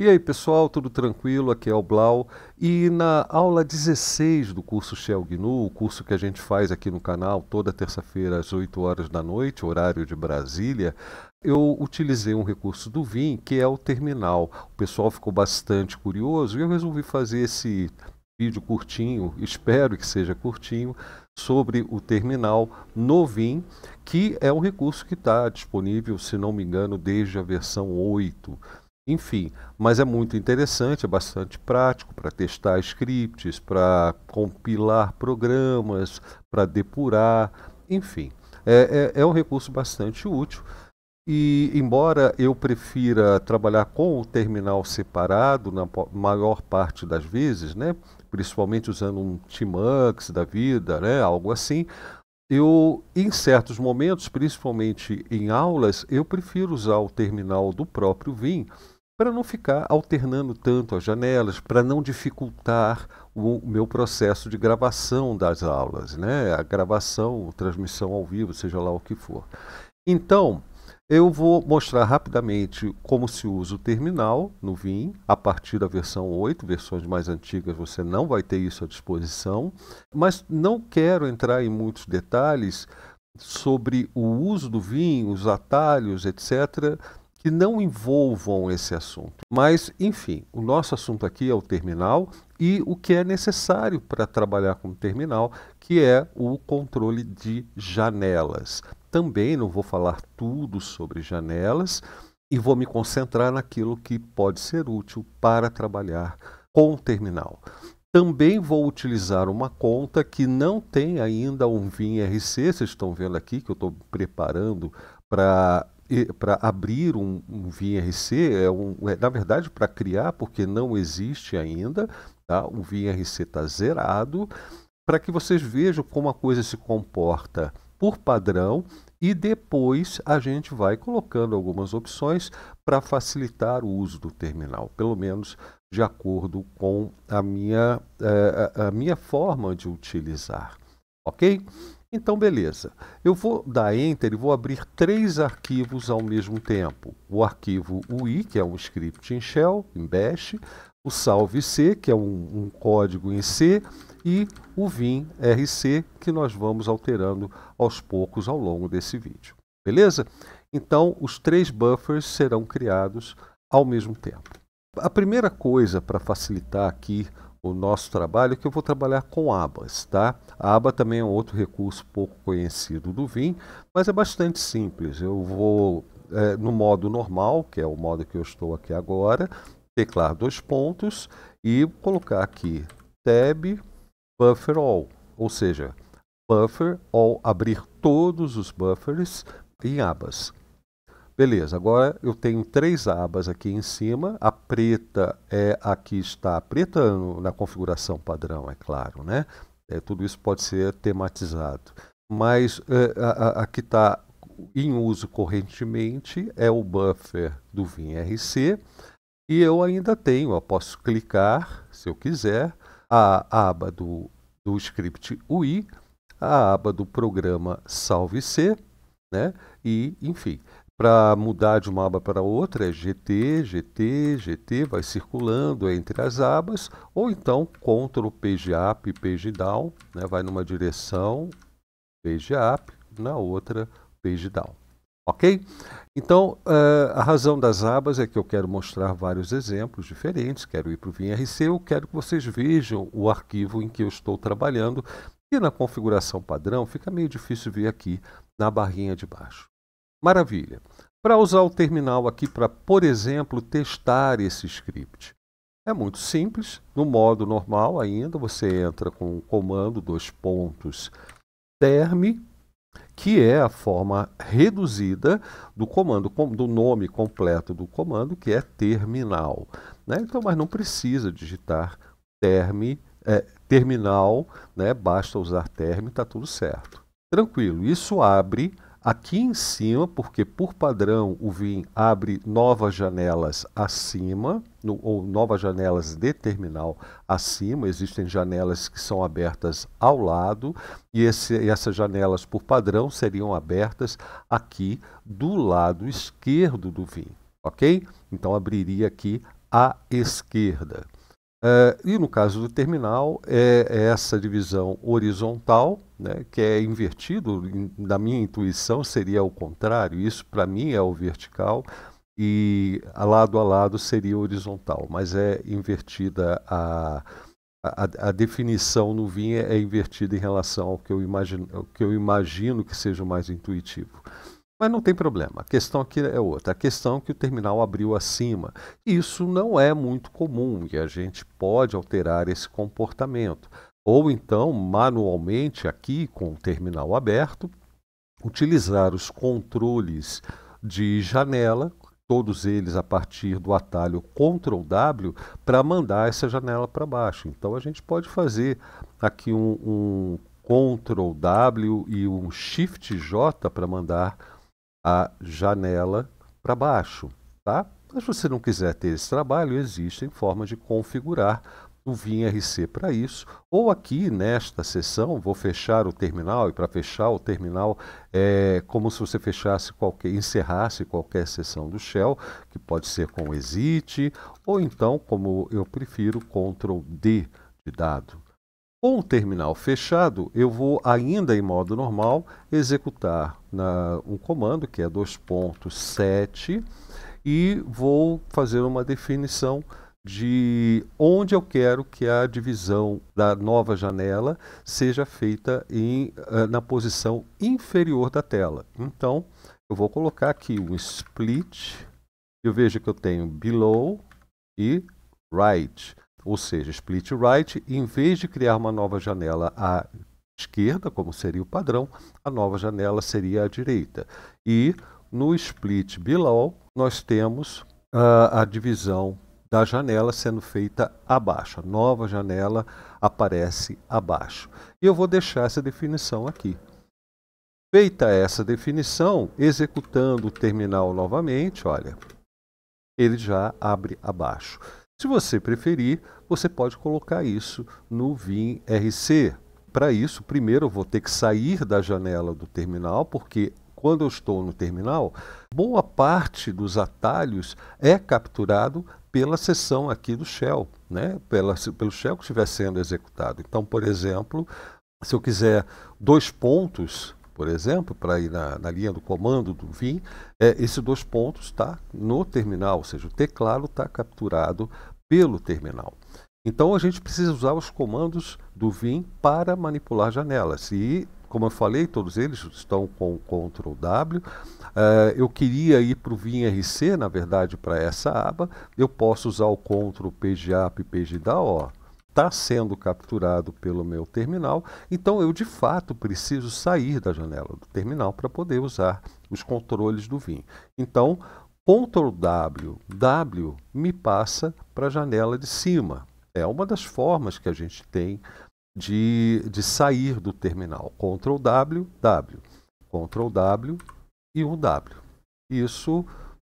E aí pessoal, tudo tranquilo? Aqui é o Blau e na aula 16 do curso Shell GNU, o curso que a gente faz aqui no canal toda terça-feira às 8 horas da noite, horário de Brasília, eu utilizei um recurso do Vim que é o terminal. O pessoal ficou bastante curioso e eu resolvi fazer esse vídeo curtinho, espero que seja curtinho, sobre o terminal no Vim, que é um recurso que está disponível, se não me engano, desde a versão 8. Enfim, mas é muito interessante, é bastante prático para testar scripts, para compilar programas, para depurar, enfim. É, é, é um recurso bastante útil. E, embora eu prefira trabalhar com o terminal separado, na maior parte das vezes, né? principalmente usando um Tmux da vida, né? algo assim, eu, em certos momentos, principalmente em aulas, eu prefiro usar o terminal do próprio Vim para não ficar alternando tanto as janelas, para não dificultar o, meu processo de gravação das aulas, né? A gravação, transmissão ao vivo, seja lá o que for. Então, eu vou mostrar rapidamente como se usa o terminal no Vim, a partir da versão 8, versões mais antigas você não vai ter isso à disposição, mas não quero entrar em muitos detalhes sobre o uso do Vim, os atalhos, etc., que não envolvam esse assunto. Mas, enfim, o nosso assunto aqui é o terminal e o que é necessário para trabalhar com o terminal, que é o controle de janelas. Também não vou falar tudo sobre janelas e vou me concentrar naquilo que pode ser útil para trabalhar com o terminal. Também vou utilizar uma conta que não tem ainda um VIN RC, vocês estão vendo aqui que eu estou preparando para para abrir um, um VRC, é um, é, na verdade, para criar, porque não existe ainda, tá? o VRC está zerado, para que vocês vejam como a coisa se comporta por padrão e depois a gente vai colocando algumas opções para facilitar o uso do terminal, pelo menos de acordo com a minha, eh, a minha forma de utilizar. Ok? Então, beleza. Eu vou dar Enter e vou abrir três arquivos ao mesmo tempo. O arquivo UI, que é um script em shell, em bash, o salve C, que é um, um código em C, e o vim RC, que nós vamos alterando aos poucos ao longo desse vídeo. Beleza? Então, os três buffers serão criados ao mesmo tempo. A primeira coisa para facilitar aqui o nosso trabalho, que eu vou trabalhar com abas, tá? A aba também é um outro recurso pouco conhecido do Vim, mas é bastante simples. Eu vou é, no modo normal, que é o modo que eu estou aqui agora, teclar dois pontos e colocar aqui tab buffer all, ou seja, buffer all, abrir todos os buffers em abas. Beleza, agora eu tenho três abas aqui em cima. A preta é aqui está, preta na configuração padrão, é claro, né? É, tudo isso pode ser tematizado. Mas é, a, a, a que está em uso correntemente é o buffer do VimRC. E eu ainda tenho, eu posso clicar, se eu quiser, a aba do, do script UI, a aba do programa Salve C, né? E, enfim para mudar de uma aba para outra é GT, GT, GT, vai circulando entre as abas, ou então Ctrl Page Up, Page Down, né, vai numa direção, Page Up, na outra, Page Down. Ok? Então, uh, a razão das abas é que eu quero mostrar vários exemplos diferentes, quero ir para o VRC, eu quero que vocês vejam o arquivo em que eu estou trabalhando, e na configuração padrão fica meio difícil ver aqui na barrinha de baixo. Maravilha. Para usar o terminal aqui para, por exemplo, testar esse script. É muito simples, no modo normal ainda, você entra com o comando dois pontos term, que é a forma reduzida do comando, do nome completo do comando, que é terminal. Né? Então, mas não precisa digitar term, é, terminal, né? basta usar term, está tudo certo. Tranquilo, isso abre aqui em cima, porque por padrão o Vim abre novas janelas acima, no, ou novas janelas de terminal acima, existem janelas que são abertas ao lado, e, esse, e essas janelas por padrão seriam abertas aqui do lado esquerdo do Vim, ok? Então abriria aqui à esquerda. Eh, e no caso do terminal, é, é essa divisão horizontal, né, que é invertido, in, na minha intuição seria o contrário, isso para mim é o vertical, e a lado a lado seria horizontal, mas é invertida a, a, a definição no vinho é invertida em relação ao que eu imagino que, eu imagino que seja mais intuitivo. Mas não tem problema, a questão aqui é outra. A questão é que o terminal abriu acima. Isso não é muito comum e a gente pode alterar esse comportamento. Ou então, manualmente, aqui com o terminal aberto, utilizar os controles de janela, todos eles a partir do atalho Ctrl W, para mandar essa janela para baixo. Então a gente pode fazer aqui um, um Ctrl W e um Shift J para mandar a janela para baixo, tá? Mas se você não quiser ter esse trabalho, existem formas de configurar o vimrc para isso. Ou aqui nesta sessão, vou fechar o terminal e para fechar o terminal é como se você fechasse qualquer, encerrasse qualquer sessão do Shell, que pode ser com exit ou então, como eu prefiro, Ctrl D de dado. Com o terminal fechado, eu vou ainda em modo normal executar na, um comando que é 2.7 e vou fazer uma definição de onde eu quero que a divisão da nova janela seja feita em, eh, na posição inferior da tela. Então, eu vou colocar aqui um split, eu vejo que eu tenho below e right ou seja, split right, em vez de criar uma nova janela à esquerda, como seria o padrão, a nova janela seria à direita. E no split below, nós temos uh, a divisão da janela sendo feita abaixo. A nova janela aparece abaixo. E eu vou deixar essa definição aqui. Feita essa definição, executando o terminal novamente, olha, ele já abre abaixo. Se você preferir, você pode colocar isso no rc. Para isso, primeiro eu vou ter que sair da janela do terminal, porque quando eu estou no terminal, boa parte dos atalhos é capturado pela sessão aqui do Shell, né? pela, pelo Shell que estiver sendo executado. Então, por exemplo, se eu quiser dois pontos, por exemplo, para ir na, na, linha do comando do VIN, é, esses dois pontos está no terminal, ou seja, o teclado está capturado pelo terminal. Então a gente precisa usar os comandos do Vim para manipular janelas. E, como eu falei, todos eles estão com o Ctrl W. Uh, eu queria ir para o VimRC, RC, na verdade, para essa aba. Eu posso usar o Ctrl PGAP e PGDAO. ó. Está sendo capturado pelo meu terminal, então eu de fato preciso sair da janela do terminal para poder usar os controles do Vim. Então, Ctrl W, W me passa para a janela de cima. É uma das formas que a gente tem de, de sair do terminal. Ctrl W, W. Ctrl W e um W. Isso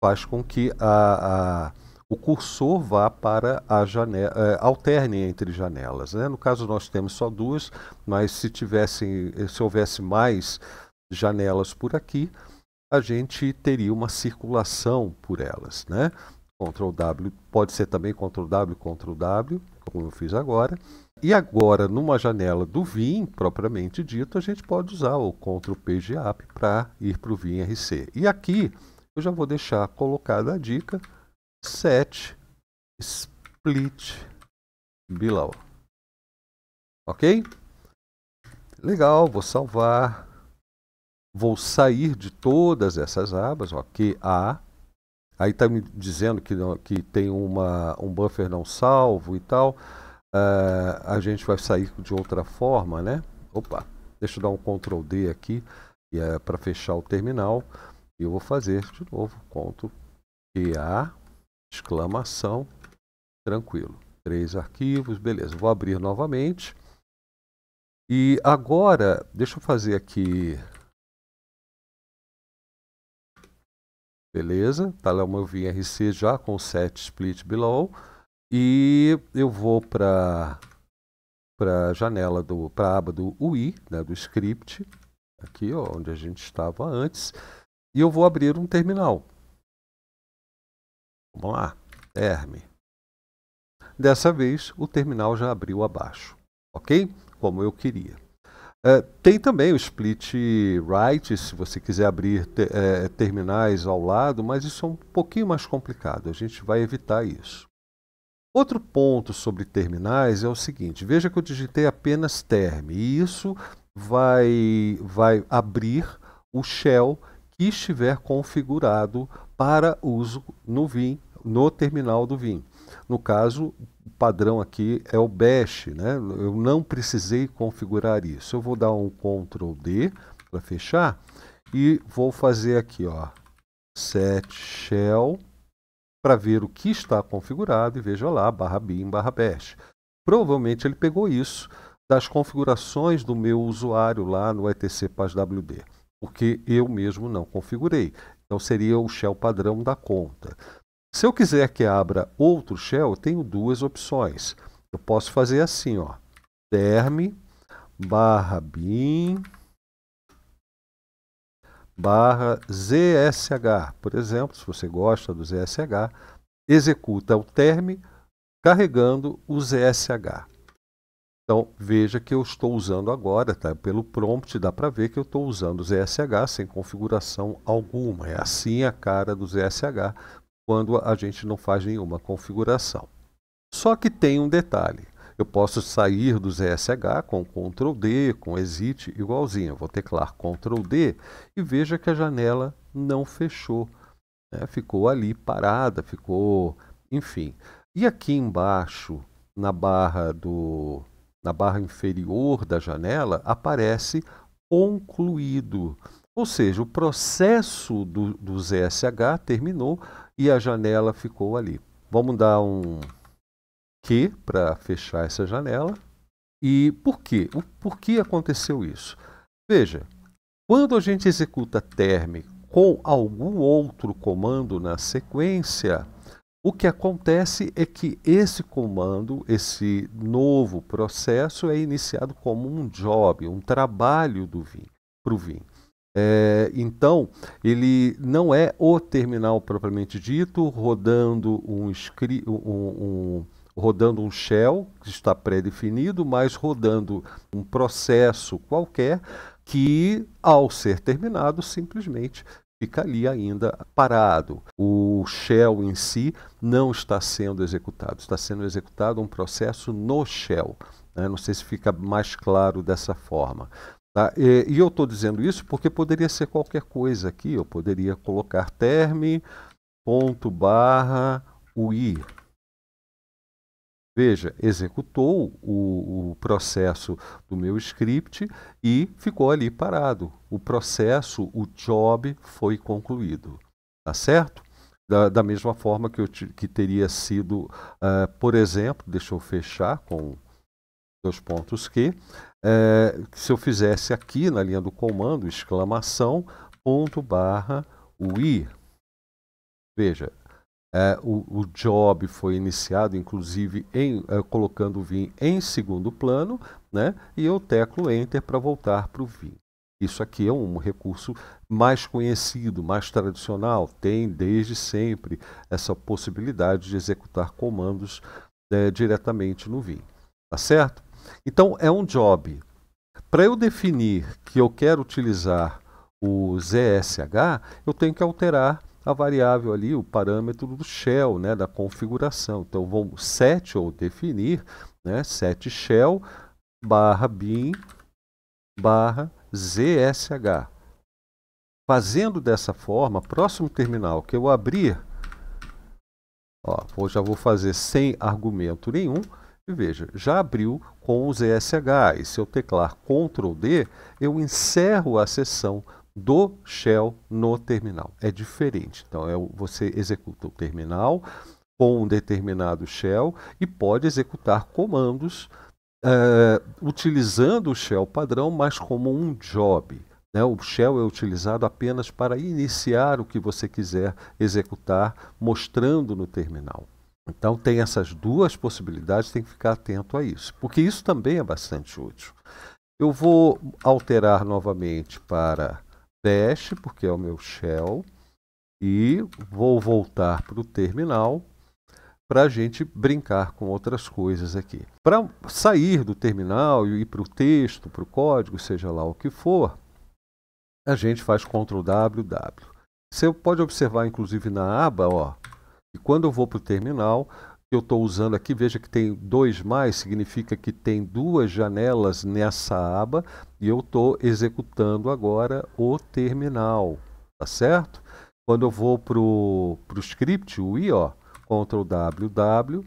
faz com que a, a o cursor vá para a janela, eh, é, alterne entre janelas. Né? No caso nós temos só duas, mas se tivessem, se houvesse mais janelas por aqui, a gente teria uma circulação por elas, né? Ctrl W, pode ser também Ctrl W, Ctrl W, como eu fiz agora. E agora, numa janela do Vim, propriamente dito, a gente pode usar o Ctrl PGApp para ir para o RC. E aqui, eu já vou deixar colocada a dica set split below. Ok? Legal, vou salvar vou sair de todas essas abas, ok? A Aí está me dizendo que, que tem uma, um buffer não salvo e tal. Uh, a gente vai sair de outra forma, né? Opa, deixa eu dar um Ctrl D aqui e é para fechar o terminal. E eu vou fazer de novo, Ctrl A exclamação, tranquilo. Três arquivos, beleza. Vou abrir novamente. E agora, deixa eu fazer aqui Beleza? Tá lá o meu VRC já com set split below. E eu vou para para a janela do para a aba do UI, né, do script, aqui ó, onde a gente estava antes, e eu vou abrir um terminal. Vamos lá, term. Dessa vez o terminal já abriu abaixo, ok? Como eu queria. É, tem também o split right, se você quiser abrir te, é, terminais ao lado, mas isso é um pouquinho mais complicado, a gente vai evitar isso. Outro ponto sobre terminais é o seguinte: veja que eu digitei apenas term, e isso vai, vai abrir o shell que estiver configurado para uso no VIM, no terminal do VIM. No caso, o padrão aqui é o bash, né? Eu não precisei configurar isso. Eu vou dar um Ctrl D para fechar e vou fazer aqui, ó, set shell para ver o que está configurado e veja lá, barra bin, barra bash. Provavelmente ele pegou isso das configurações do meu usuário lá no etc paswd, porque eu mesmo não configurei. Então seria o shell padrão da conta. Se eu quiser que abra outro shell, eu tenho duas opções. Eu posso fazer assim, ó, term barra bin barra zsh, por exemplo, se você gosta do zsh, executa o term carregando o zsh. Então, veja que eu estou usando agora, tá? pelo prompt dá para ver que eu estou usando o ZSH sem configuração alguma. É assim a cara do ZSH quando a gente não faz nenhuma configuração. Só que tem um detalhe. Eu posso sair do ZSH com Ctrl D, com Exit igualzinho. Eu vou teclar Ctrl D e veja que a janela não fechou. Né? Ficou ali parada, ficou... Enfim. E aqui embaixo, na barra, do, na barra inferior da janela, aparece concluído. Ou seja, o processo do, do ZSH terminou, e a janela ficou ali. Vamos dar um que para fechar essa janela. E por quê? O, por que aconteceu isso? Veja, quando a gente executa term com algum outro comando na sequência, o que acontece é que esse comando, esse novo processo, é iniciado como um job, um trabalho do Vim, para o Vim. É, então, ele não é o terminal propriamente dito, rodando um, um, um rodando um shell que está pré-definido, mas rodando um processo qualquer que, ao ser terminado, simplesmente fica ali ainda parado. O shell em si não está sendo executado, está sendo executado um processo no shell. Né? Não sei se fica mais claro dessa forma. Tá? E, e, eu estou dizendo isso porque poderia ser qualquer coisa aqui. Eu poderia colocar term ponto barra UI. Veja, executou o, o, processo do meu script e ficou ali parado. O processo, o job foi concluído. Tá certo? Da, da mesma forma que, eu, que teria sido, uh, por exemplo, deixa eu fechar com dois pontos que, é, que se eu fizesse aqui na linha do comando, exclamação, ponto, barra, o i. Veja, é, o, o, job foi iniciado, inclusive, em, é, colocando o Vim em segundo plano, né? e eu teclo Enter para voltar para o Vim. Isso aqui é um recurso mais conhecido, mais tradicional, tem desde sempre essa possibilidade de executar comandos é, diretamente no Vim. Tá certo? Então, é um job. Para eu definir que eu quero utilizar o ZSH, eu tenho que alterar a variável ali, o parâmetro do shell, né, da configuração. Então, vamos set ou definir, né, set shell barra bin barra ZSH. Fazendo dessa forma, próximo terminal que eu abrir, ó, eu já vou fazer sem argumento nenhum, veja, já abriu com o ZSH e se eu teclar Ctrl D, eu encerro a sessão do shell no terminal. É diferente. Então, é, você executa o terminal com um determinado shell e pode executar comandos eh, utilizando o shell padrão, mas como um job. Né? O shell é utilizado apenas para iniciar o que você quiser executar, mostrando no terminal. Então tem essas duas possibilidades, tem que ficar atento a isso, porque isso também é bastante útil. Eu vou alterar novamente para dash, porque é o meu shell, e vou voltar para o terminal para a gente brincar com outras coisas aqui. Para sair do terminal e ir para o texto, para o código, seja lá o que for, a gente faz Ctrl W, W. Você pode observar, inclusive, na aba, ó, e quando eu vou para o terminal, eu estou usando aqui, veja que tem dois mais, significa que tem duas janelas nessa aba e eu estou executando agora o terminal, tá certo? Quando eu vou para o script, o i, ó, Ctrl W, W,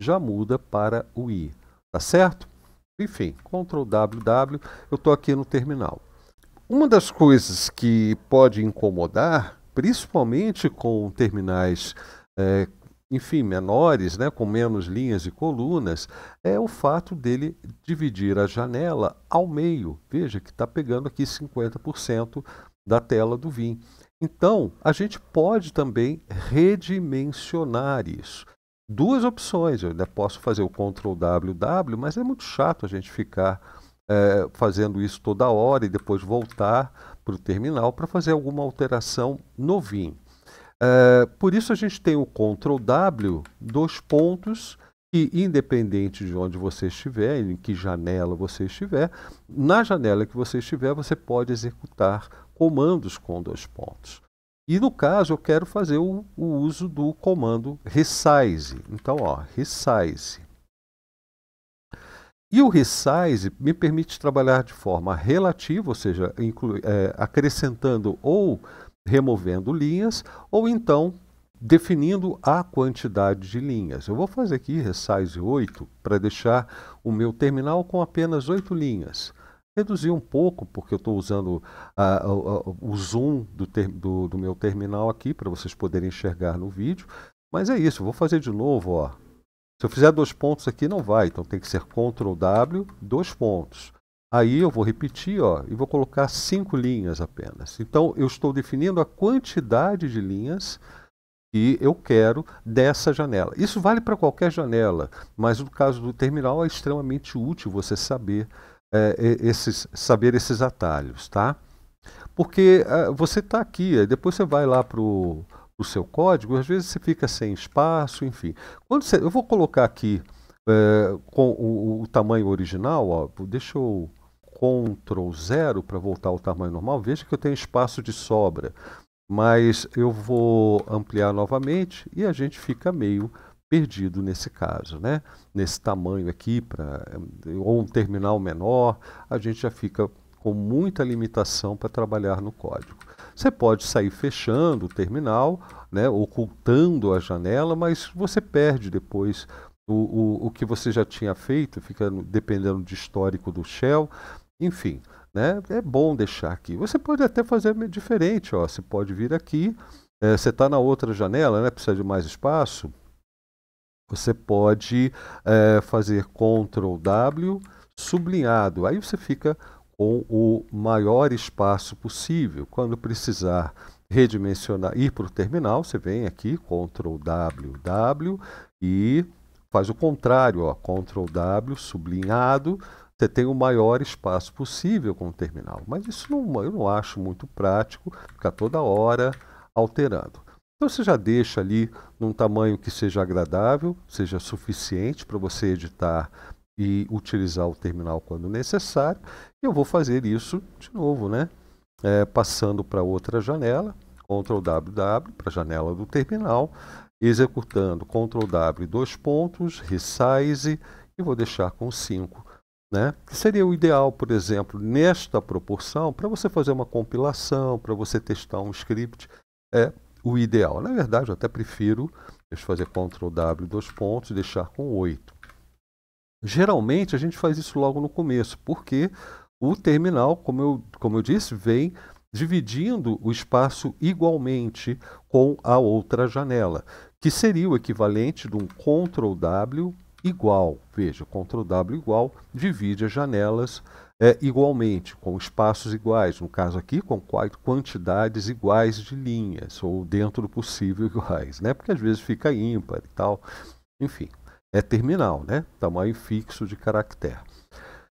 já muda para o i, tá certo? Enfim, Ctrl W, W, eu estou aqui no terminal. Uma das coisas que pode incomodar, principalmente com terminais é, enfim, menores, né, com menos linhas e colunas, é o fato dele dividir a janela ao meio. Veja que está pegando aqui 50% da tela do VIN. Então, a gente pode também redimensionar isso. Duas opções, eu ainda posso fazer o Ctrl mas é muito chato a gente ficar é, fazendo isso toda hora e depois voltar para o terminal para fazer alguma alteração no VIN. Eh, por isso a gente tem o Ctrl W, dois pontos, que independente de onde você estiver, em que janela você estiver, na janela que você estiver, você pode executar comandos com dois pontos. E no caso, eu quero fazer o, o uso do comando resize. Então, ó, resize. E o resize me permite trabalhar de forma relativa, ou seja, é, acrescentando ou removendo linhas ou então definindo a quantidade de linhas. Eu vou fazer aqui resize 8 para deixar o meu terminal com apenas 8 linhas. Reduzir um pouco, porque eu estou usando ah, o zoom do, ter, do, do, meu terminal aqui para vocês poderem enxergar no vídeo. Mas é isso, vou fazer de novo. Ó. Se eu fizer dois pontos aqui, não vai. Então tem que ser Ctrl W, dois pontos. Aí eu vou repetir ó, e vou colocar cinco linhas apenas. Então eu estou definindo a quantidade de linhas que eu quero dessa janela. Isso vale para qualquer janela, mas no caso do terminal é extremamente útil você saber, é, esses, saber esses atalhos, tá? Porque é, você está aqui, depois você vai lá para o seu código, às vezes você fica sem espaço, enfim. Quando você, eu vou colocar aqui é, com o, o, tamanho original, ó, deixa eu Ctrl 0 para voltar ao tamanho normal, veja que eu tenho espaço de sobra. Mas eu vou ampliar novamente e a gente fica meio perdido nesse caso, né? Nesse tamanho aqui, pra, ou um terminal menor, a gente já fica com muita limitação para trabalhar no código. Você pode sair fechando o terminal, né, ocultando a janela, mas você perde depois o, o, o que você já tinha feito, fica dependendo de histórico do shell, enfim, né? É bom deixar aqui. Você pode até fazer diferente, ó. Você pode vir aqui. É, você está na outra janela, né? Precisa de mais espaço. Você pode é, fazer Ctrl W sublinhado. Aí você fica com o maior espaço possível. Quando precisar redimensionar, ir para o terminal, você vem aqui, Ctrl W, W e faz o contrário, ó, Ctrl W sublinhado você é, tem o maior espaço possível com o terminal. Mas isso não, eu não acho muito prático, ficar toda hora alterando. Então você já deixa ali num tamanho que seja agradável, seja suficiente para você editar e utilizar o terminal quando necessário. Eu vou fazer isso de novo, né? É, passando para outra janela, Ctrl WW para a janela do terminal, executando Ctrl W dois pontos, resize e vou deixar com 5. Né? Que seria o ideal, por exemplo, nesta proporção, para você fazer uma compilação, para você testar um script, é o ideal. Na verdade, eu até prefiro deixa eu fazer Ctrl W dois pontos, deixar com 8. Geralmente a gente faz isso logo no começo, porque o terminal, como eu, como eu disse, vem dividindo o espaço igualmente com a outra janela, que seria o equivalente de um Ctrl W igual. Veja, Ctrl W igual, divide as janelas é, igualmente, com espaços iguais, no caso aqui, com quantidades iguais de linhas, ou dentro do possível iguais, né? Porque às vezes fica ímpar e tal. Enfim, é terminal, né? Tamanho fixo de caractere.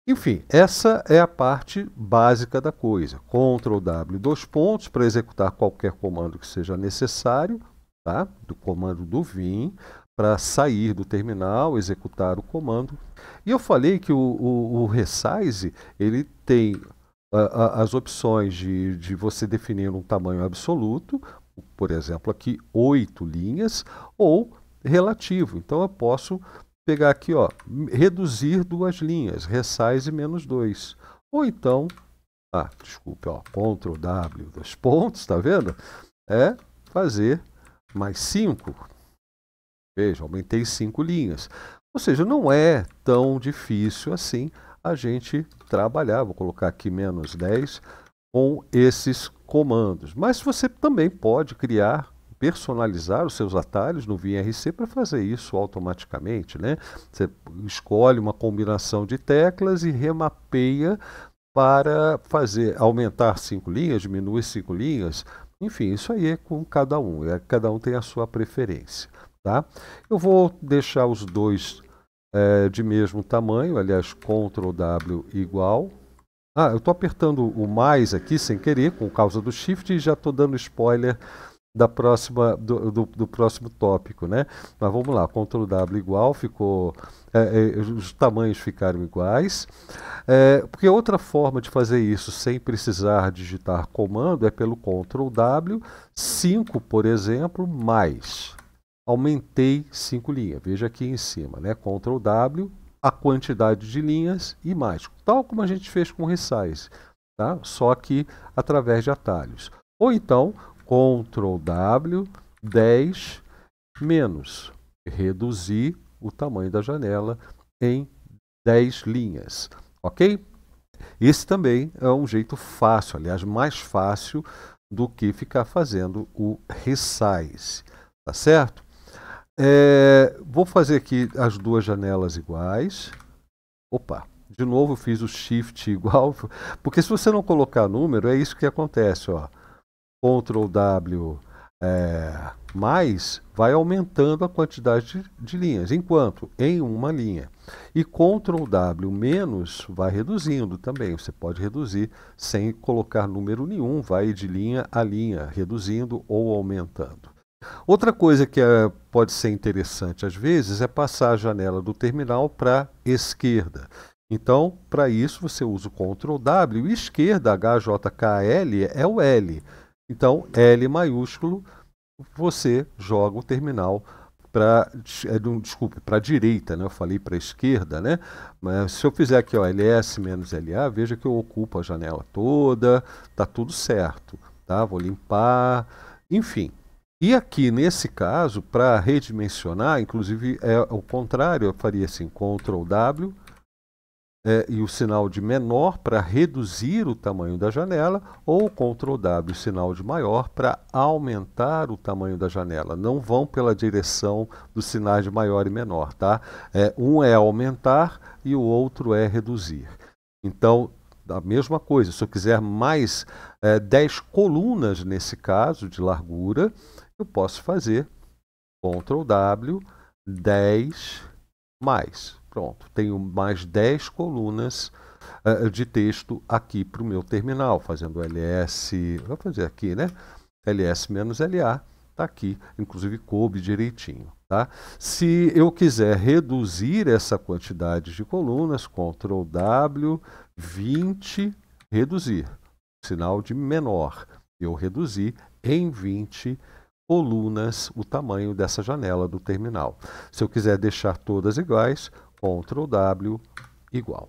Enfim, essa é a parte básica da coisa. Ctrl W dois pontos para executar qualquer comando que seja necessário, tá? Do comando do vim para sair do terminal, executar o comando. E eu falei que o, o, o resize ele tem a, a, as opções de, de você definir um tamanho absoluto, por exemplo, aqui oito linhas, ou relativo. Então eu posso pegar aqui, ó, reduzir duas linhas, resize menos 2. Ou então, ah, desculpe, ó, Ctrl W, dois pontos, tá vendo? É fazer mais 5. Veja, aumentei cinco linhas. Ou seja, não é tão difícil assim a gente trabalhar. Vou colocar aqui menos 10 com esses comandos. Mas você também pode criar, personalizar os seus atalhos no VRC para fazer isso automaticamente. Né? Você escolhe uma combinação de teclas e remapeia para fazer aumentar cinco linhas, diminuir cinco linhas. Enfim, isso aí é com cada um. É, cada um tem a sua preferência. Tá? Eu vou deixar os dois é, de mesmo tamanho, aliás, Ctrl W igual. Ah, eu estou apertando o mais aqui sem querer, por causa do Shift, e já estou dando spoiler da próxima, do, do, do, próximo tópico, né? Mas vamos lá, Ctrl W igual, ficou, é, é, os tamanhos ficaram iguais. É, porque outra forma de fazer isso sem precisar digitar comando é pelo Ctrl W, 5, por exemplo, mais aumentei 5 linhas. Veja aqui em cima, né? Ctrl W, a quantidade de linhas e mais, tal como a gente fez com o resize, tá? Só que através de atalhos. Ou então, Ctrl W, 10 menos reduzir o tamanho da janela em 10 linhas, ok? Esse também é um jeito fácil, aliás, mais fácil do que ficar fazendo o resize, tá certo? É, vou fazer aqui as duas janelas iguais. Opa, de novo fiz o shift igual, porque se você não colocar número, é isso que acontece, ó. Ctrl W é, mais vai aumentando a quantidade de, de, linhas, enquanto em uma linha. E Ctrl W menos vai reduzindo também. Você pode reduzir sem colocar número nenhum, vai de linha a linha, reduzindo ou aumentando. Outra coisa que é, pode ser interessante às vezes é passar a janela do terminal para esquerda. Então, para isso, você usa o Ctrl W. Esquerda, HJKL, é o L. Então, L maiúsculo, você joga o terminal para eh, desculpe para direita né eu falei para esquerda né mas se eu fizer aqui ó ls menos la veja que eu ocupo a janela toda tá tudo certo tá vou limpar enfim e aqui, nesse caso, para redimensionar, inclusive é o contrário, eu faria assim, Ctrl W é, e o sinal de menor para reduzir o tamanho da janela, ou Ctrl W, sinal de maior, para aumentar o tamanho da janela. Não vão pela direção dos sinais de maior e menor, tá? É, um é aumentar e o outro é reduzir. Então, a mesma coisa, se eu quiser mais é, 10 colunas nesse caso de largura, eu posso fazer Ctrl W 10 mais. Pronto, tenho mais 10 colunas uh, de texto aqui para o meu terminal, fazendo ls, vou fazer aqui, né? ls-la, está aqui, inclusive coube direitinho. Tá? Se eu quiser reduzir essa quantidade de colunas, Ctrl W, 20, reduzir, sinal de menor. Eu reduzi em 20 colunas o tamanho dessa janela do terminal. Se eu quiser deixar todas iguais, Ctrl W igual.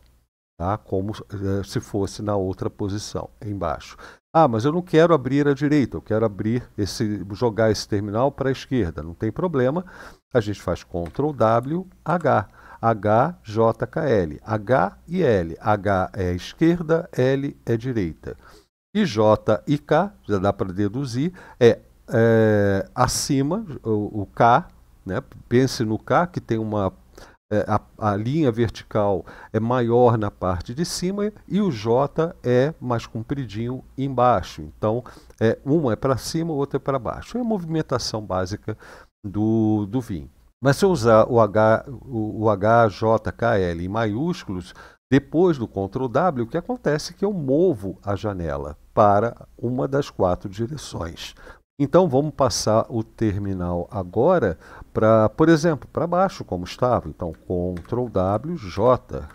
Tá? Como eh, se fosse na outra posição, embaixo. Ah, mas eu não quero abrir a direita, eu quero abrir esse, jogar esse terminal para a esquerda. Não tem problema. A gente faz Ctrl W, H. H, J, K, L. H e L. H é esquerda, L é direita. E J e K, já dá para deduzir, é é, acima, o, o K, né? pense no K, que tem uma é, a, a, linha vertical é maior na parte de cima e o J é mais compridinho embaixo. Então, é, uma é para cima, outra é para baixo. É a movimentação básica do, do vinho. Mas se eu usar o H, o, o H, J, K, L em maiúsculos, depois do Ctrl W, o que acontece é que eu movo a janela para uma das quatro direções. Então vamos passar o terminal agora para, por exemplo, para baixo, como estava. Então, Ctrl W, J.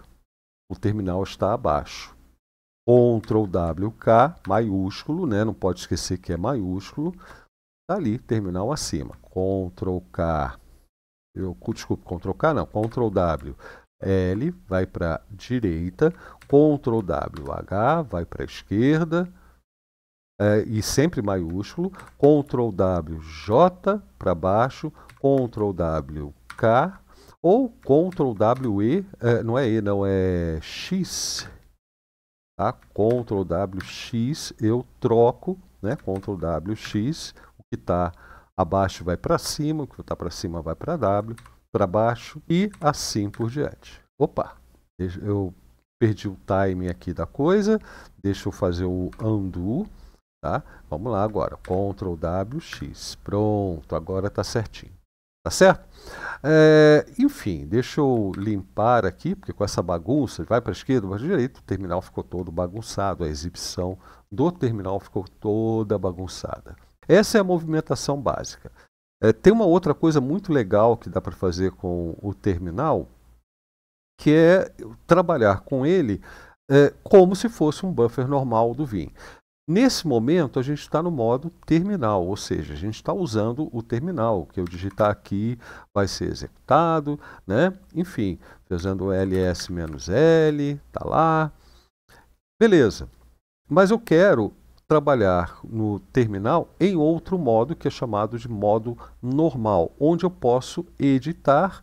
O terminal está abaixo. Ctrl W, K, maiúsculo, né? Não pode esquecer que é maiúsculo. Está ali, terminal acima. Ctrl K. Eu, desculpa, Ctrl K não, Ctrl W. L vai para direita, Ctrl W, H vai para esquerda, é, e sempre maiúsculo, Ctrl W J para baixo, Ctrl W K ou Ctrl W E, é, não é E, não é X. Tá? Ctrl W X eu troco, né? Ctrl W X, o que está abaixo vai para cima, o que está para cima vai para W, para baixo e assim por diante. Opa, eu perdi o timing aqui da coisa, deixa eu fazer o undo. Tá? Vamos lá agora. Ctrl W, X. Pronto, agora está certinho. Tá certo? É, enfim, deixa eu limpar aqui, porque com essa bagunça, vai para a esquerda, vai para a direita, o terminal ficou todo bagunçado, a exibição do terminal ficou toda bagunçada. Essa é a movimentação básica. É, tem uma outra coisa muito legal que dá para fazer com o terminal, que é trabalhar com ele é, como se fosse um buffer normal do Vim. Nesse momento, a gente está no modo terminal, ou seja, a gente está usando o terminal, que eu digitar aqui vai ser executado, né? Enfim, fazendo ls-l, tá lá. Beleza. Mas eu quero trabalhar no terminal em outro modo, que é chamado de modo normal, onde eu posso editar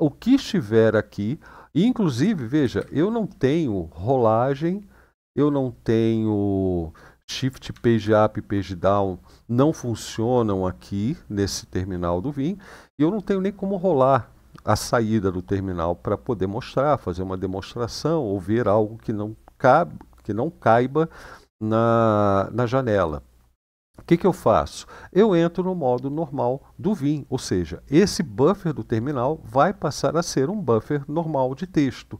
o que estiver aqui. inclusive, veja, eu não tenho rolagem, eu não tenho Shift Page Up e Page Down não funcionam aqui nesse terminal do Vim e eu não tenho nem como rolar a saída do terminal para poder mostrar, fazer uma demonstração ou ver algo que não, cabe, que não caiba na, na janela. O que, que eu faço? Eu entro no modo normal do Vim, ou seja, esse buffer do terminal vai passar a ser um buffer normal de texto.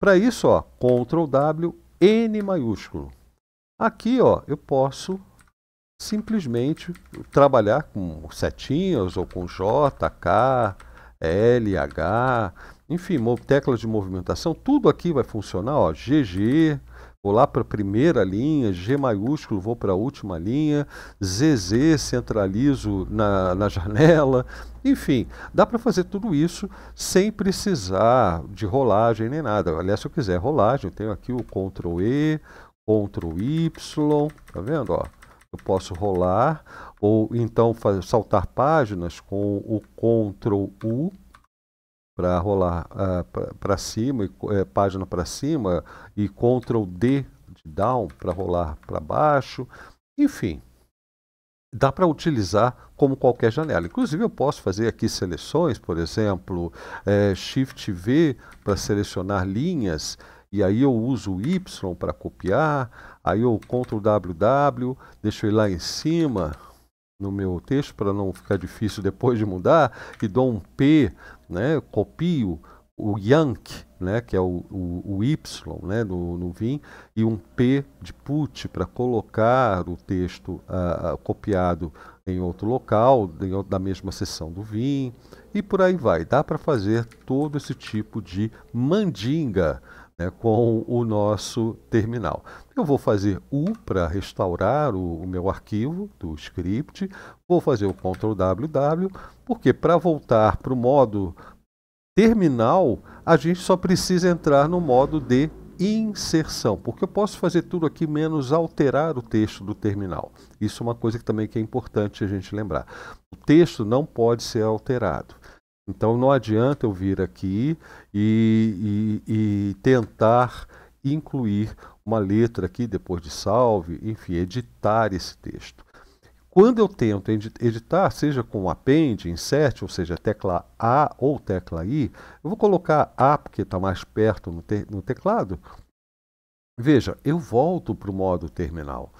Para isso, ó, Ctrl W, N maiúsculo. Aqui, ó, eu posso simplesmente trabalhar com setinhas ou com J, K, L, H, enfim, teclas de movimentação, tudo aqui vai funcionar, ó, GG, vou lá para a primeira linha, G maiúsculo, vou para a última linha, ZZ, centralizo na, na janela, enfim, dá para fazer tudo isso sem precisar de rolagem nem nada. Aliás, se eu quiser rolagem, eu tenho aqui o Ctrl E, Ctrl Y, tá vendo? Ó, eu posso rolar ou então fazer, saltar páginas com o Ctrl U para rolar uh, ah, para cima, e, uh, página para cima e Ctrl D de down para rolar para baixo. Enfim, dá para utilizar como qualquer janela. Inclusive eu posso fazer aqui seleções, por exemplo, eh, Shift V para selecionar linhas e aí eu uso o Y para copiar, aí eu Ctrl WW, deixo ele lá em cima no meu texto para não ficar difícil depois de mudar, e dou um P, né, copio o Yank, né, que é o, o, o Y né, no, no Vim, e um P de put para colocar o texto uh, copiado em outro local, da mesma seção do Vim, e por aí vai. Dá para fazer todo esse tipo de mandinga né, com o nosso terminal. Eu vou fazer U para restaurar o, o, meu arquivo do script, vou fazer o Ctrl WW, porque para voltar para o modo terminal, a gente só precisa entrar no modo de inserção, porque eu posso fazer tudo aqui menos alterar o texto do terminal. Isso é uma coisa que também que é importante a gente lembrar. O texto não pode ser alterado. Então não adianta eu vir aqui e, e, e tentar incluir uma letra aqui depois de salve, enfim, editar esse texto. Quando eu tento editar, seja com append, insert, ou seja, tecla A ou tecla I, eu vou colocar A porque está mais perto no, te no teclado. Veja, eu volto para o modo terminal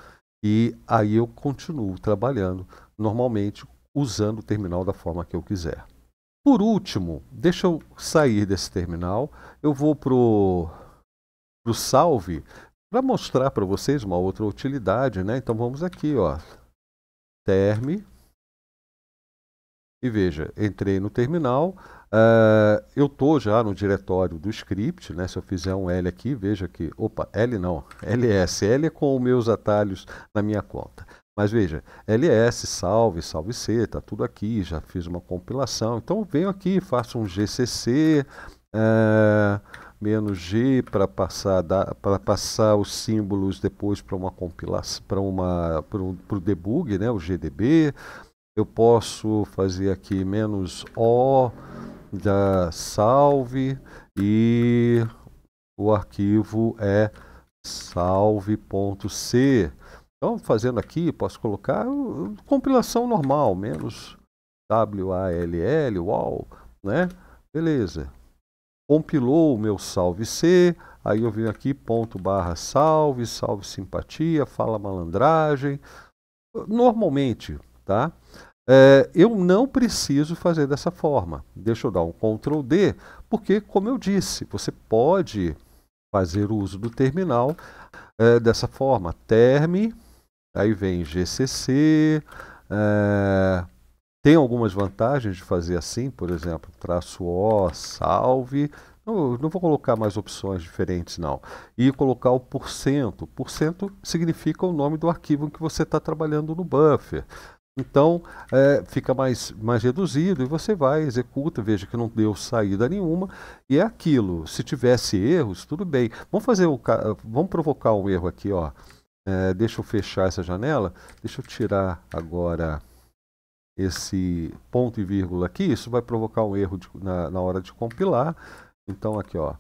e aí eu continuo trabalhando normalmente usando o terminal da forma que eu quiser. Por último, deixa eu sair desse terminal. Eu vou pro pro salve para mostrar para vocês uma outra utilidade, né? Então vamos aqui, ó. Term e veja, entrei no terminal, uh, eu estou já no diretório do script, né? Se eu fizer um L aqui, veja que, opa, L não, LS, L é com os meus atalhos na minha conta. Mas veja, LS, salve, salve C, tá tudo aqui, já fiz uma compilação. Então venho aqui, faço um GCC, é, eh, menos G para passar, para passar os símbolos depois para uma compilação, para uma para um, o debug, né, o GDB. Eu posso fazer aqui menos O da salve e o arquivo é salve.c então, fazendo aqui, posso colocar compilação normal, menos WALL, wall, né? Beleza. Compilou o meu salve C, aí eu venho aqui, ponto barra salve, salve simpatia, fala malandragem. Normalmente, tá? É, eu não preciso fazer dessa forma. Deixa eu dar um Ctrl D, porque, como eu disse, você pode fazer uso do terminal é, dessa forma. Terme Aí vem GCC. É, eh, tem algumas vantagens de fazer assim, por exemplo, traço O, salve. Não, não vou colocar mais opções diferentes, não. E colocar o porcento. Porcento significa o nome do arquivo que você está trabalhando no buffer. Então é, fica mais, mais reduzido e você vai, executa, veja que não deu saída nenhuma e é aquilo. Se tivesse erros, tudo bem. Vamos fazer o, vamos provocar um erro aqui, ó. É, deixa eu fechar essa janela, deixa eu tirar agora esse ponto e vírgula aqui, isso vai provocar um erro de, na, na, hora de compilar. Então aqui ó,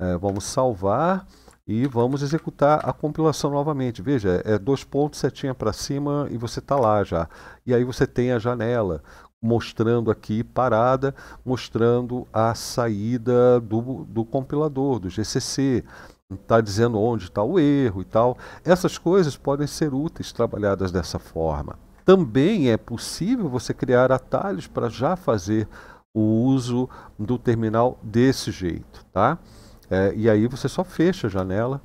é, vamos salvar e vamos executar a compilação novamente. Veja, é dois pontos, setinha para cima e você está lá já. E aí você tem a janela mostrando aqui parada, mostrando a saída do, do compilador, do GCC está dizendo onde está o erro e tal. Essas coisas podem ser úteis trabalhadas dessa forma. Também é possível você criar atalhos para já fazer o uso do terminal desse jeito, tá? É, e aí você só fecha a janela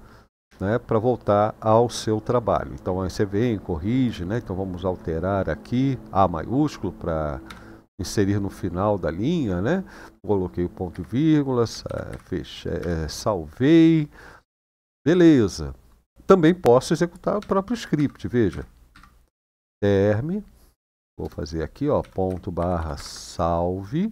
né, para voltar ao seu trabalho. Então aí você vem, corrige, né? Então vamos alterar aqui A maiúsculo para inserir no final da linha, né? Coloquei o ponto e vírgula, fechei, é, é, salvei. Beleza. Também posso executar o próprio script, veja. Term, vou fazer aqui, ó, ponto barra salve.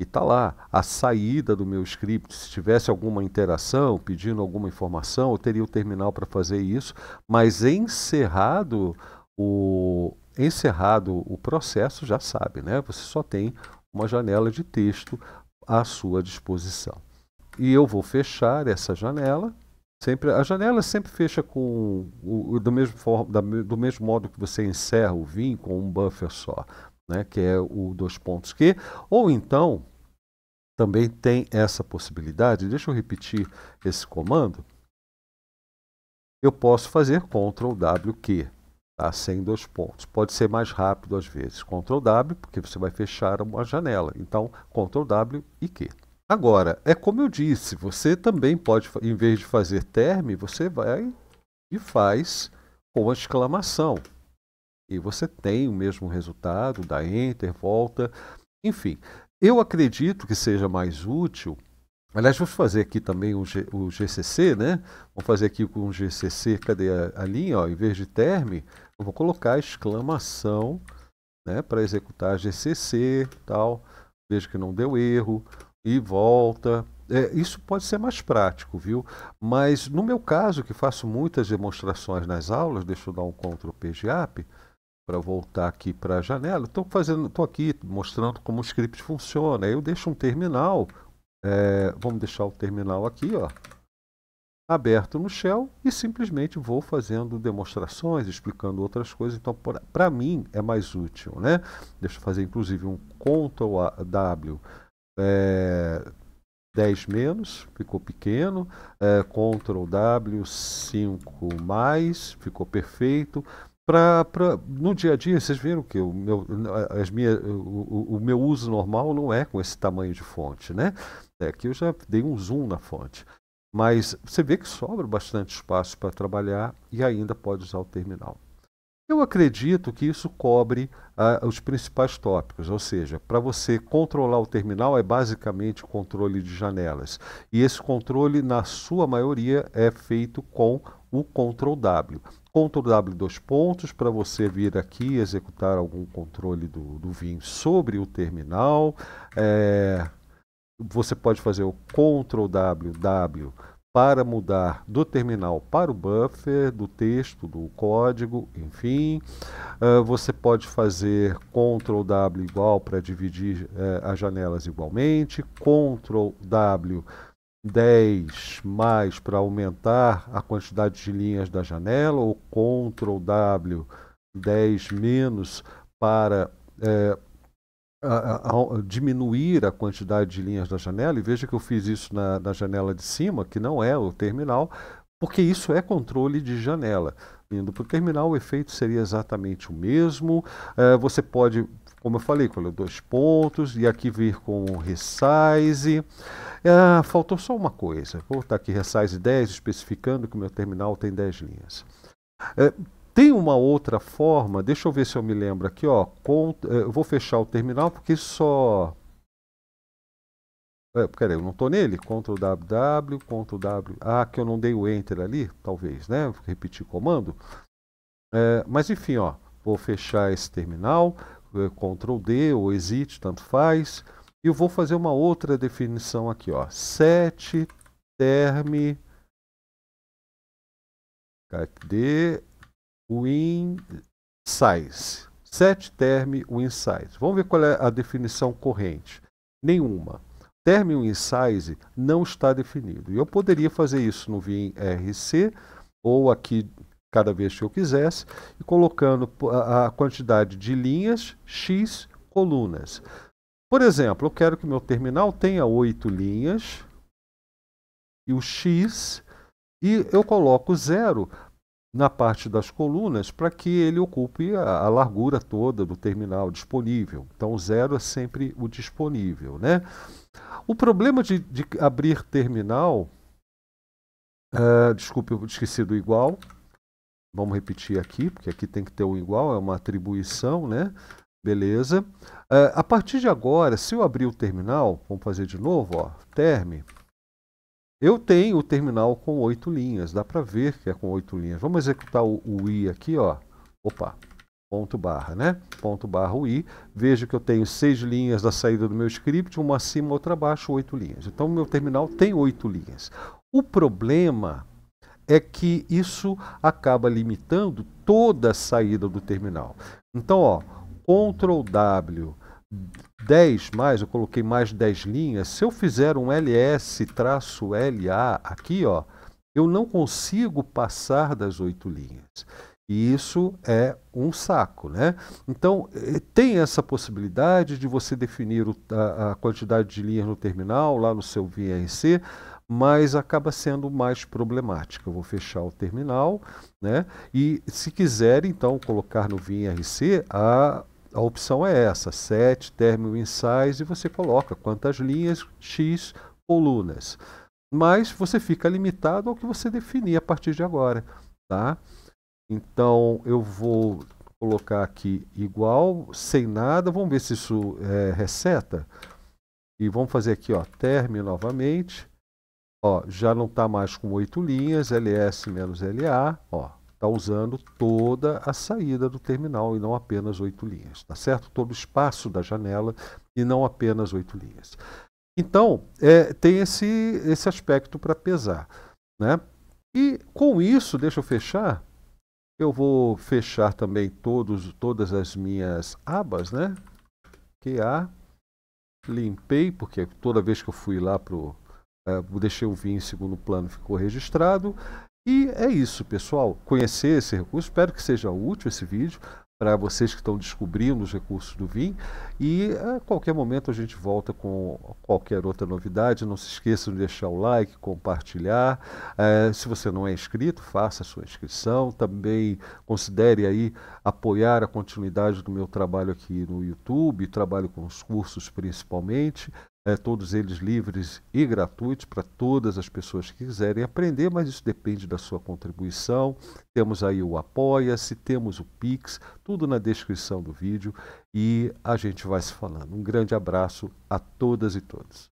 E tá lá a saída do meu script. Se tivesse alguma interação, pedindo alguma informação, eu teria o terminal para fazer isso. Mas encerrado o, encerrado o processo, já sabe, né? Você só tem uma janela de texto à sua disposição. E eu vou fechar essa janela. Sempre, a janela sempre fecha com o, do, mesmo da, do mesmo modo que você encerra o vim com um buffer só, né, que é o dois pontos Q. Ou então, também tem essa possibilidade. Deixa eu repetir esse comando. Eu posso fazer Ctrl WQ a 100 dois pontos. Pode ser mais rápido às vezes. Ctrl W, porque você vai fechar uma janela. Então, Ctrl W e Q. Agora, é como eu disse, você também pode, em vez de fazer term, você vai e faz com exclamação. E você tem o mesmo resultado, dá enter, volta, enfim. Eu acredito que seja mais útil Aliás, vamos fazer aqui também o, G, o GCC, né? Vamos fazer aqui com o GCC, cadê a, a linha? Ó, em vez de term, eu vou colocar exclamação né, para executar GCC tal. Vejo que não deu erro e volta. É, isso pode ser mais prático, viu? Mas no meu caso, que faço muitas demonstrações nas aulas, deixa eu dar um Ctrl PGAP para voltar aqui para a janela. Estou fazendo, estou aqui mostrando como o script funciona. Eu deixo um terminal é, vamos deixar o terminal aqui, ó, aberto no Shell e simplesmente vou fazendo demonstrações, explicando outras coisas. Então, para mim, é mais útil, né? Deixa eu fazer, inclusive, um Ctrl-W é, 10 menos, ficou pequeno, é, Ctrl-W 5 mais, ficou perfeito. Pra, pra, no dia a dia, vocês viram que o meu, as minha, o, o meu uso normal não é com esse tamanho de fonte, né? É, aqui eu já dei um zoom na fonte. Mas você vê que sobra bastante espaço para trabalhar e ainda pode usar o terminal. Eu acredito que isso cobre ah, os principais tópicos, ou seja, para você controlar o terminal é basicamente controle de janelas. E esse controle, na sua maioria, é feito com o Ctrl W. Ctrl W dois pontos para você vir aqui executar algum controle do, do Vim sobre o terminal. É, você pode fazer o Ctrl W, para mudar do terminal para o buffer, do texto, do código, enfim. Uh, você pode fazer Ctrl W igual para dividir uh, as janelas igualmente, Ctrl W 10 mais para aumentar a quantidade de linhas da janela, ou Ctrl W 10 menos para uh, a, a, a diminuir a quantidade de linhas da janela, e veja que eu fiz isso na, na janela de cima, que não é o terminal, porque isso é controle de janela. Indo para o terminal, o efeito seria exatamente o mesmo. É, você pode, como eu falei, colher dois pontos e aqui vir com o resize. É, faltou só uma coisa. Vou botar aqui resize 10, especificando que o meu terminal tem 10 linhas. É, tem uma outra forma, deixa eu ver se eu me lembro aqui, ó. Com, eh, eu vou fechar o terminal porque só. É, peraí, eu não estou nele. Ctrl WW, Ctrl W. Ah, que eu não dei o Enter ali, talvez, né? Vou repetir o comando. É, mas enfim, ó. Vou fechar esse terminal, eh, Ctrl D ou Exit, tanto faz. E eu vou fazer uma outra definição aqui, ó. Set term. D Win size. Set term win Vamos ver qual é a definição corrente. Nenhuma. Term win não está definido. E eu poderia fazer isso no WinRC ou aqui cada vez que eu quisesse, e colocando a, a quantidade de linhas x colunas. Por exemplo, eu quero que meu terminal tenha oito linhas e o x, e eu coloco zero na parte das colunas para que ele ocupe a, a, largura toda do terminal disponível. Então, zero é sempre o disponível. Né? O problema de, de abrir terminal. Uh, desculpe, eu esqueci do igual. Vamos repetir aqui, porque aqui tem que ter um igual, é uma atribuição, né? Beleza. Uh, a partir de agora, se eu abrir o terminal, vamos fazer de novo, ó, term, eu tenho o terminal com oito linhas, dá para ver que é com oito linhas. Vamos executar o, o i aqui, ó. Opa, ponto barra, né? Ponto barra o i. Vejo que eu tenho seis linhas da saída do meu script, uma acima, outra abaixo, oito linhas. Então, o meu terminal tem oito linhas. O problema é que isso acaba limitando toda a saída do terminal. Então, ó, Ctrl W, 10 mais, eu coloquei mais 10 linhas, se eu fizer um LS-LA aqui, ó, eu não consigo passar das oito linhas. E isso é um saco, né? Então, eh, tem essa possibilidade de você definir o, a, a, quantidade de linhas no terminal, lá no seu VRC, mas acaba sendo mais problemática. Eu vou fechar o terminal, né? E se quiser, então, colocar no VRC a a opção é essa, set, término, size e você coloca quantas linhas, X colunas. Mas você fica limitado ao que você definir a partir de agora, tá? Então, eu vou colocar aqui igual, sem nada, vamos ver se isso é, reseta. E vamos fazer aqui, ó, term novamente. Ó, já não está mais com oito linhas, ls menos la, ó, está usando toda a saída do terminal e não apenas oito linhas, tá certo? Todo o espaço da janela e não apenas oito linhas. Então, é, tem esse, esse aspecto para pesar. Né? E com isso, deixa eu fechar. Eu vou fechar também todos, todas as minhas abas, né? QA. Limpei, porque toda vez que eu fui lá para o. É, eh, deixei o vinho em segundo plano, ficou registrado. E é isso, pessoal. Conhecer esse recurso. Espero que seja útil esse vídeo para vocês que estão descobrindo os recursos do VIM. E a qualquer momento a gente volta com qualquer outra novidade. Não se esqueçam de deixar o like, compartilhar. É, se você não é inscrito, faça a sua inscrição. Também considere aí apoiar a continuidade do meu trabalho aqui no YouTube, trabalho com os cursos principalmente é, todos eles livres e gratuitos para todas as pessoas que quiserem aprender, mas isso depende da sua contribuição. Temos aí o Apoia-se, temos o Pix, tudo na descrição do vídeo e a gente vai se falando. Um grande abraço a todas e todos.